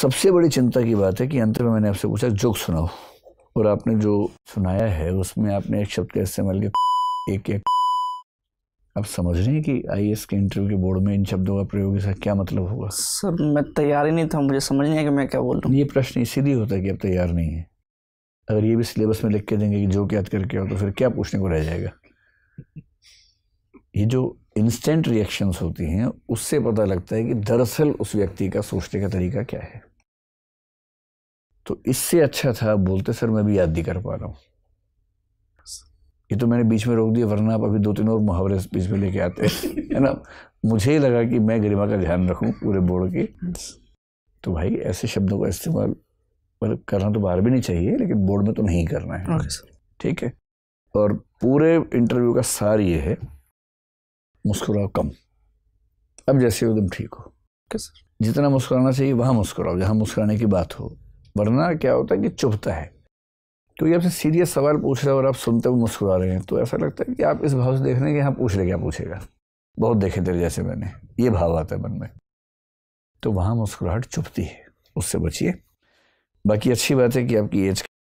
सबसे बड़ी चिंता की बात है कि अंत में मैंने आपसे पूछा जोक सुनाओ और आपने जो सुनाया है उसमें आपने एक शब्द का इस्तेमाल किया एक एक आप समझ रहे हैं कि आई के इंटरव्यू के बोर्ड में इन शब्दों का प्रयोग इसका क्या मतलब होगा सर मैं तैयार ही नहीं था मुझे समझ नहीं है कि मैं क्या बोल रहा हूँ ये प्रश्न इसीलिए होता है कि आप तैयार नहीं है अगर ये भी सिलेबस में लिख के देंगे कि जो याद करके आओ तो फिर क्या पूछने को रह जाएगा ये जो इंस्टेंट रिएक्शंस होती हैं उससे पता लगता है कि दरअसल उस व्यक्ति का सोचने का तरीका क्या है तो इससे अच्छा था बोलते सर मैं भी याद नहीं कर पा रहा हूँ ये तो मैंने बीच में रोक दिया वरना आप अभी दो तीन और मुहावरे बीच में लेके आते हैं है ना मुझे लगा कि मैं गरिमा का ध्यान रखूँ पूरे बोर्ड के तो भाई ऐसे शब्दों का इस्तेमाल मतलब करना तो बाहर भी नहीं चाहिए लेकिन बोर्ड में तो नहीं करना है ठीक है और पूरे इंटरव्यू का सार ये है मुस्कुराओ कम अब जैसे एकदम ठीक हो क्या सर जितना मुस्कुराना चाहिए वहाँ मुस्कुराओ जहाँ मुस्कुराने की बात हो वरना क्या होता है कि चुभता है क्योंकि आपसे सीरियस सवाल पूछ रहे हो और आप सुनते हुए मुस्कुरा रहे हैं तो ऐसा लगता है कि आप इस भाव से देख रहे हैं कि हाँ पूछ रहे क्या पूछेगा बहुत देखे तेरे जैसे मैंने ये भाव आता है मन में तो वहाँ मुस्कुराहट चुभती है उससे बचिए बाकी अच्छी बात है कि आपकी एज